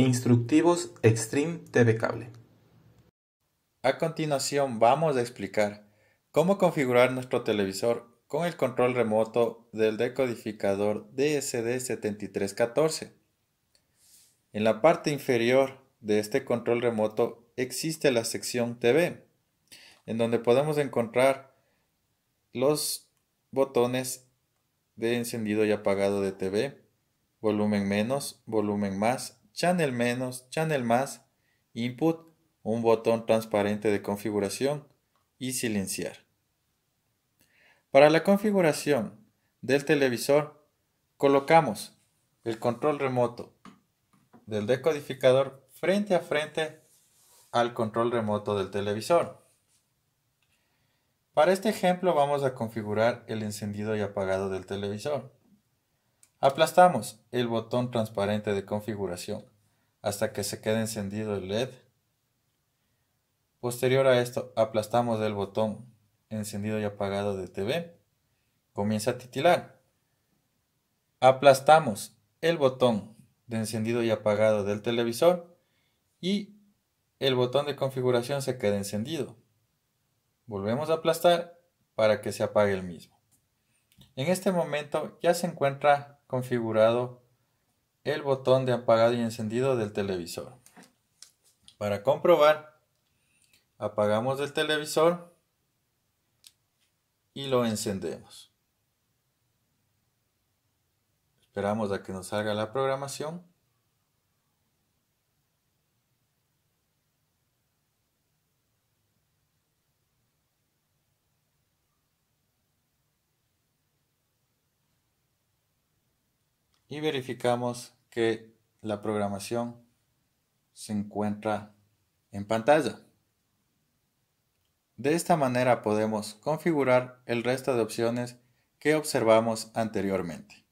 Instructivos Extreme TV Cable. A continuación vamos a explicar cómo configurar nuestro televisor con el control remoto del decodificador DSD7314. En la parte inferior de este control remoto existe la sección TV, en donde podemos encontrar los botones de encendido y apagado de TV, volumen menos, volumen más, channel menos, channel más, input, un botón transparente de configuración y silenciar. Para la configuración del televisor, colocamos el control remoto del decodificador frente a frente al control remoto del televisor. Para este ejemplo vamos a configurar el encendido y apagado del televisor. Aplastamos el botón transparente de configuración hasta que se quede encendido el LED. Posterior a esto, aplastamos el botón encendido y apagado de TV. Comienza a titilar. Aplastamos el botón de encendido y apagado del televisor y el botón de configuración se queda encendido. Volvemos a aplastar para que se apague el mismo. En este momento ya se encuentra configurado el botón de apagado y encendido del televisor. Para comprobar, apagamos el televisor y lo encendemos. Esperamos a que nos salga la programación. y verificamos que la programación se encuentra en pantalla. De esta manera podemos configurar el resto de opciones que observamos anteriormente.